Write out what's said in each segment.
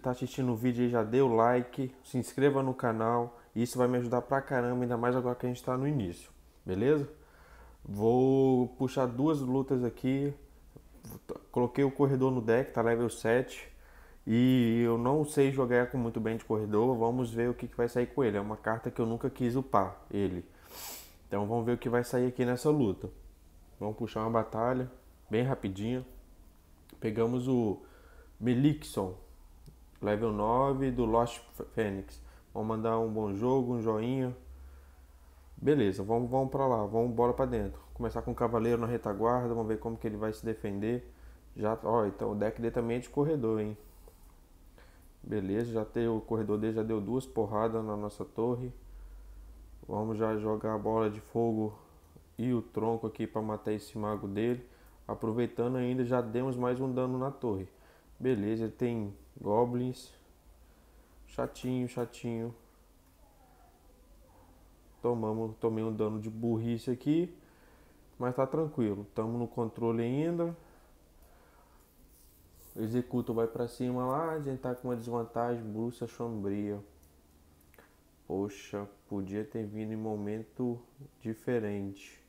está assistindo o vídeo aí já dê o like, se inscreva no canal. Isso vai me ajudar pra caramba, ainda mais agora que a gente está no início, beleza? Vou puxar duas lutas aqui. Coloquei o corredor no deck, tá level 7. E eu não sei jogar com muito bem de corredor. Vamos ver o que, que vai sair com ele. É uma carta que eu nunca quis upar ele. Então vamos ver o que vai sair aqui nessa luta. Vamos puxar uma batalha bem rapidinha. Pegamos o Melikson level 9 do Lost Phoenix. Vamos mandar um bom jogo, um joinha. Beleza, vamos, vamos para lá, vamos bora para dentro. Começar com o Cavaleiro na retaguarda, vamos ver como que ele vai se defender. Já, ó, então o deck dele também é de corredor, hein? Beleza, já tem o corredor dele, já deu duas porradas na nossa torre. Vamos já jogar a bola de fogo e o tronco aqui para matar esse mago dele. Aproveitando ainda, já demos mais um dano na torre. Beleza, ele tem Goblins. Chatinho, chatinho. Tomamos, tomei um dano de burrice aqui. Mas tá tranquilo. Estamos no controle ainda. Executo vai para cima lá. A gente tá com uma desvantagem. Bruxa sombria. Poxa, podia ter vindo em momento diferente.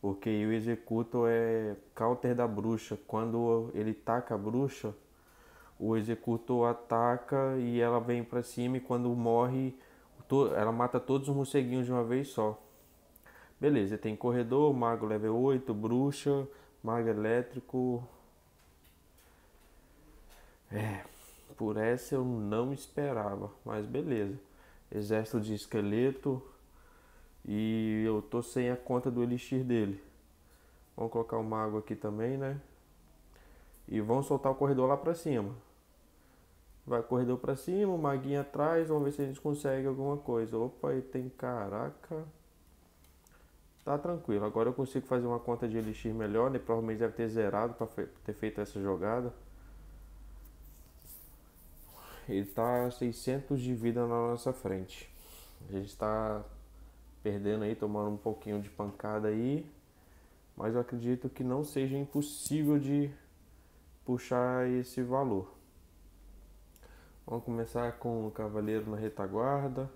Porque o executo é counter da bruxa. Quando ele taca a bruxa, o executor ataca e ela vem para cima e quando morre, ela mata todos os morceguinhos de uma vez só. Beleza, tem corredor, mago level 8, bruxa, mago elétrico. É, por essa eu não esperava, mas beleza. Exército de esqueleto e eu tô sem a conta do elixir dele. Vamos colocar o mago aqui também, né? E vamos soltar o corredor lá pra cima. Vai corredor para cima, o Maguinho atrás, vamos ver se a gente consegue alguma coisa. Opa, e tem caraca. Tá tranquilo, agora eu consigo fazer uma conta de elixir melhor, né? Provavelmente deve ter zerado para ter feito essa jogada. Ele tá 600 de vida na nossa frente. A gente está perdendo aí, tomando um pouquinho de pancada aí. Mas eu acredito que não seja impossível de puxar esse valor. Vamos começar com o cavaleiro na retaguarda.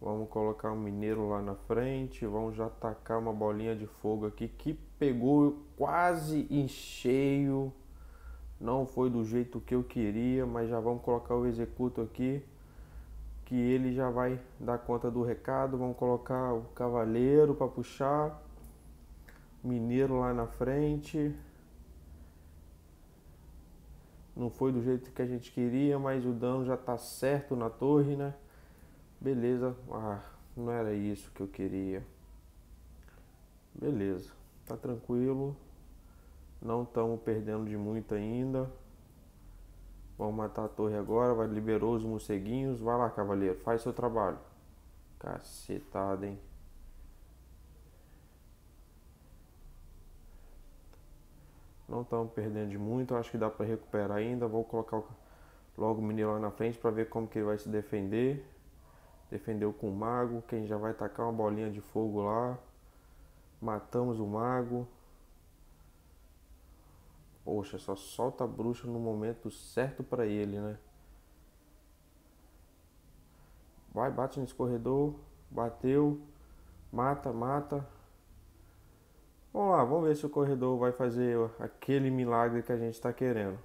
Vamos colocar o mineiro lá na frente. Vamos já atacar uma bolinha de fogo aqui que pegou quase em cheio. Não foi do jeito que eu queria, mas já vamos colocar o executo aqui. Que ele já vai dar conta do recado. Vamos colocar o cavaleiro para puxar. Mineiro lá na frente. Não foi do jeito que a gente queria, mas o dano já tá certo na torre, né? Beleza. Ah, não era isso que eu queria. Beleza. Tá tranquilo. Não estamos perdendo de muito ainda. Vamos matar a torre agora. Vai, liberou os morceguinhos. Vai lá, cavaleiro. Faz seu trabalho. Cacetada, hein? Não estamos perdendo de muito, acho que dá para recuperar ainda. Vou colocar logo o menino lá na frente para ver como que ele vai se defender. Defendeu com o mago, quem já vai tacar uma bolinha de fogo lá. Matamos o mago. Poxa, só solta a bruxa no momento certo para ele, né? Vai, bate nesse corredor. Bateu. Mata, mata. Vamos lá, vamos ver se o corredor vai fazer aquele milagre que a gente está querendo.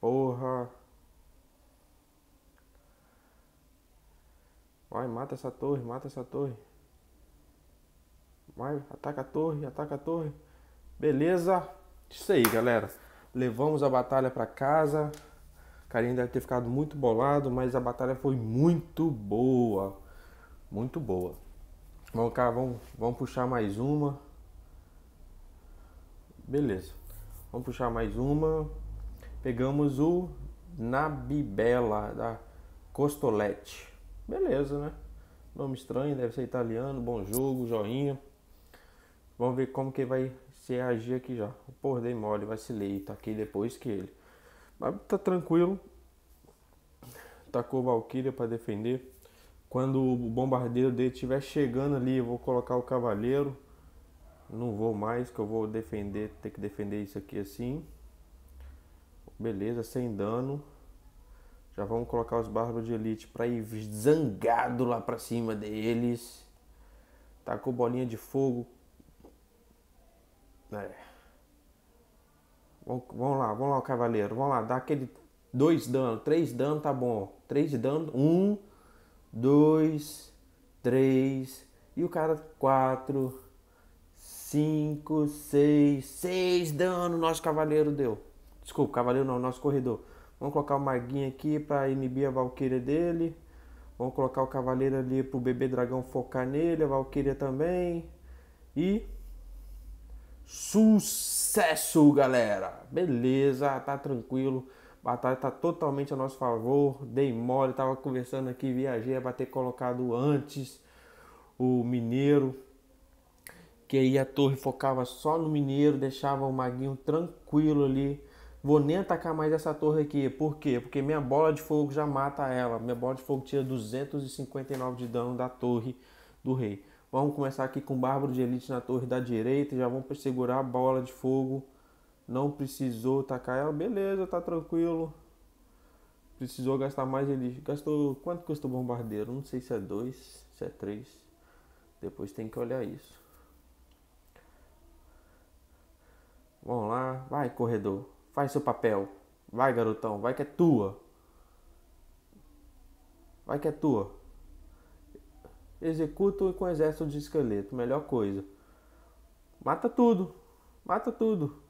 Porra! Vai, mata essa torre, mata essa torre. Vai, ataca a torre, ataca a torre. Beleza? Isso aí, galera. Levamos a batalha para casa. Carinha deve ter ficado muito bolado, mas a batalha foi muito boa. Muito boa. Vamos cá, vamos, vamos puxar mais uma. Beleza. Vamos puxar mais uma. Pegamos o Nabibela da Costolete. Beleza, né? Nome estranho, deve ser italiano. Bom jogo, joinha. Vamos ver como que vai se reagir aqui já. Por dei mole, vacilei. Tá aqui depois que ele. Mas tá tranquilo. Tacou tá Valkyria para defender. Quando o bombardeiro dele estiver chegando ali, eu vou colocar o cavaleiro. Não vou mais, que eu vou defender, ter que defender isso aqui assim. Beleza, sem dano. Já vamos colocar os bárbaros de elite para ir zangado lá para cima deles. Tacou tá bolinha de fogo. É. Vamos lá, vamos lá, o cavaleiro. Vamos lá, dá aquele dois dano, três dano, tá bom. Três dano, um. 2, 3 e o cara 4, 5, 6, 6 dano nosso cavaleiro deu. Desculpa, cavaleiro não, nosso corredor. Vamos colocar o maguinho aqui para inibir a valquíria dele. Vamos colocar o cavaleiro ali pro bebê dragão focar nele, a valquíria também. E sucesso, galera. Beleza, tá tranquilo batalha está totalmente a nosso favor. Dei mole, estava conversando aqui, viajei, era para ter colocado antes o Mineiro. Que aí a torre focava só no Mineiro, deixava o Maguinho tranquilo ali. Vou nem atacar mais essa torre aqui. Por quê? Porque minha bola de fogo já mata ela. Minha bola de fogo tira 259 de dano da torre do rei. Vamos começar aqui com o Bárbaro de Elite na torre da direita. Já vamos segurar a bola de fogo não precisou tacar ela, beleza, tá tranquilo. Precisou gastar mais, ele gastou. Quanto custa o bombardeiro? Não sei se é 2, se é 3. Depois tem que olhar isso. Vamos lá, vai corredor, faz seu papel. Vai garotão, vai que é tua. Vai que é tua. Executa com exército de esqueleto, melhor coisa. Mata tudo, mata tudo.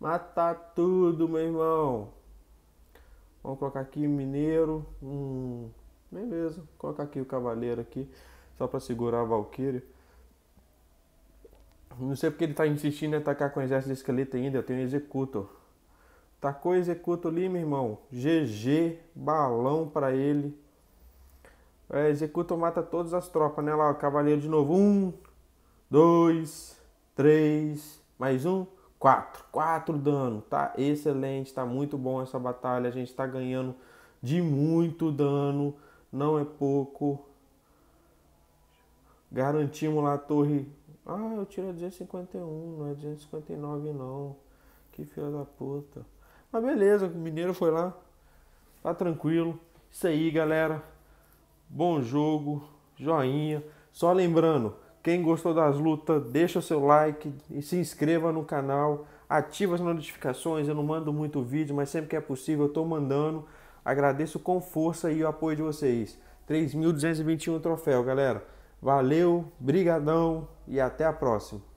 Mata tudo, meu irmão. Vamos colocar aqui mineiro. Hum, beleza. Vou colocar aqui o cavaleiro aqui. Só para segurar a Valkyria. Não sei porque ele tá insistindo em atacar com o exército de esqueleto ainda. Eu tenho executor. Tacou Executor ali, meu irmão. GG. Balão para ele. É, executor mata todas as tropas, né? Lá, o cavaleiro de novo. Um, dois, três, mais um. 4, 4 dano, tá excelente, tá muito bom essa batalha, a gente tá ganhando de muito dano, não é pouco. Garantimos lá a torre. Ah, eu tiro a 251, não é 259 não. Que filha da puta. Mas beleza, o mineiro foi lá. Tá tranquilo. Isso aí, galera. Bom jogo, joinha. Só lembrando, quem gostou das lutas, deixa o seu like e se inscreva no canal. Ativa as notificações, eu não mando muito vídeo, mas sempre que é possível eu estou mandando. Agradeço com força e o apoio de vocês. 3.221 troféu, galera. Valeu, brigadão e até a próxima.